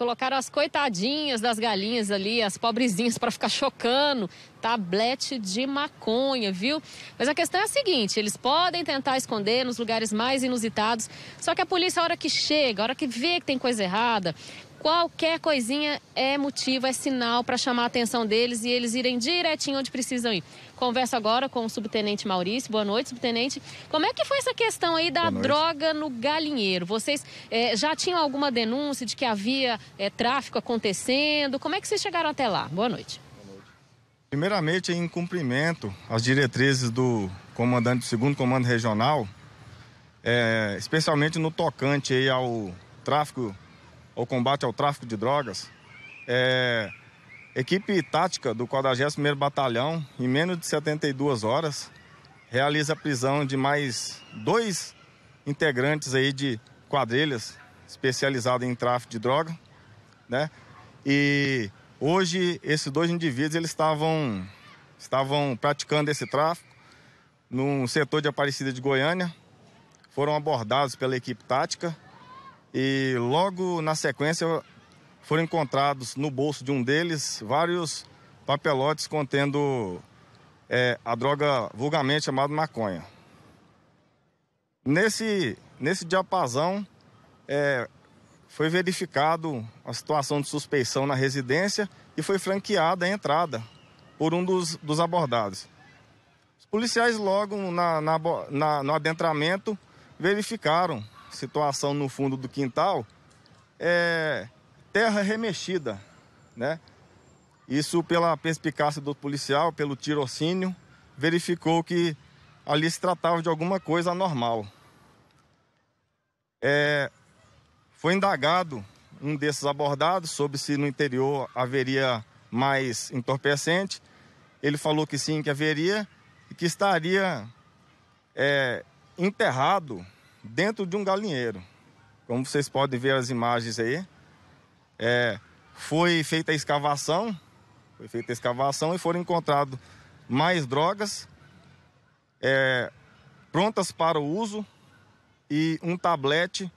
Colocaram as coitadinhas das galinhas ali, as pobrezinhas, para ficar chocando tablete de maconha, viu? Mas a questão é a seguinte: eles podem tentar esconder nos lugares mais inusitados, só que a polícia, a hora que chega, a hora que vê que tem coisa errada, Qualquer coisinha é motivo, é sinal para chamar a atenção deles e eles irem direitinho onde precisam ir. Converso agora com o subtenente Maurício. Boa noite, subtenente. Como é que foi essa questão aí da droga no galinheiro? Vocês é, já tinham alguma denúncia de que havia é, tráfico acontecendo? Como é que vocês chegaram até lá? Boa noite. Primeiramente, em cumprimento às diretrizes do comandante do segundo comando regional, é, especialmente no tocante ao tráfico o combate ao tráfico de drogas, é, equipe tática do 41º Batalhão, em menos de 72 horas, realiza a prisão de mais dois integrantes aí de quadrilhas especializadas em tráfico de droga, né? E hoje esses dois indivíduos eles estavam estavam praticando esse tráfico num setor de Aparecida de Goiânia, foram abordados pela equipe tática e logo na sequência foram encontrados no bolso de um deles vários papelotes contendo é, a droga vulgarmente chamada maconha. Nesse, nesse diapasão é, foi verificado a situação de suspeição na residência e foi franqueada a entrada por um dos, dos abordados. Os policiais logo na, na, na, no adentramento verificaram situação no fundo do quintal é terra remexida, né? Isso pela perspicácia do policial, pelo tirocínio, verificou que ali se tratava de alguma coisa anormal. É, foi indagado um desses abordados sobre se no interior haveria mais entorpecente. Ele falou que sim, que haveria e que estaria é, enterrado dentro de um galinheiro. Como vocês podem ver as imagens aí, é, foi feita a escavação, foi feita a escavação e foram encontrados mais drogas é, prontas para o uso e um tablete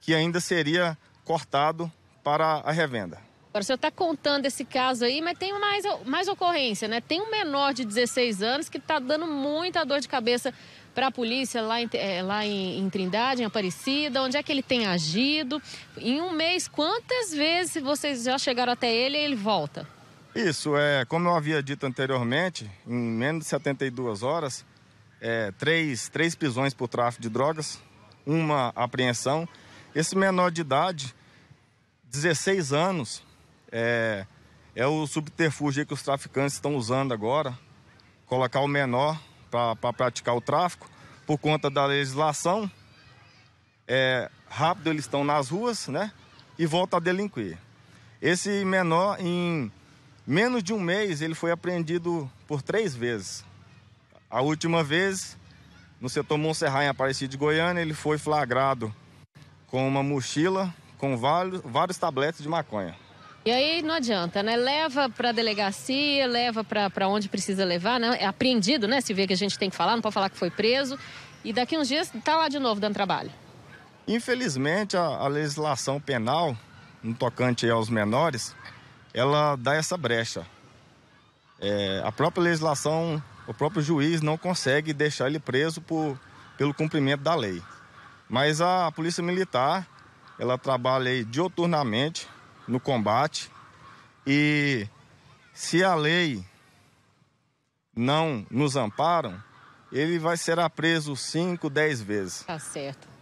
que ainda seria cortado para a revenda. Agora, o senhor está contando esse caso aí, mas tem mais, mais ocorrência, né? Tem um menor de 16 anos que está dando muita dor de cabeça para a polícia lá, em, é, lá em, em, Trindade, em Aparecida, onde é que ele tem agido. Em um mês, quantas vezes vocês já chegaram até ele e ele volta? Isso, é, como eu havia dito anteriormente, em menos de 72 horas, é, três, três prisões por tráfico de drogas, uma apreensão. Esse menor de idade, 16 anos, é, é o subterfúgio que os traficantes estão usando agora, colocar o menor para pra praticar o tráfico, por conta da legislação. É, rápido eles estão nas ruas, né? E volta a delinquir. Esse menor, em menos de um mês, ele foi apreendido por três vezes. A última vez, no setor Monserrat, em Aparecida de Goiânia, ele foi flagrado com uma mochila com vários, vários tabletes de maconha. E aí não adianta, né? Leva para a delegacia, leva para onde precisa levar, né? É apreendido, né? Se vê que a gente tem que falar, não pode falar que foi preso. E daqui uns dias está lá de novo dando trabalho. Infelizmente, a, a legislação penal, no tocante aos menores, ela dá essa brecha. É, a própria legislação, o próprio juiz não consegue deixar ele preso por, pelo cumprimento da lei. Mas a Polícia Militar, ela trabalha aí dioturnamente, no combate. E se a lei não nos amparam, ele vai ser preso 5, 10 vezes. Tá certo.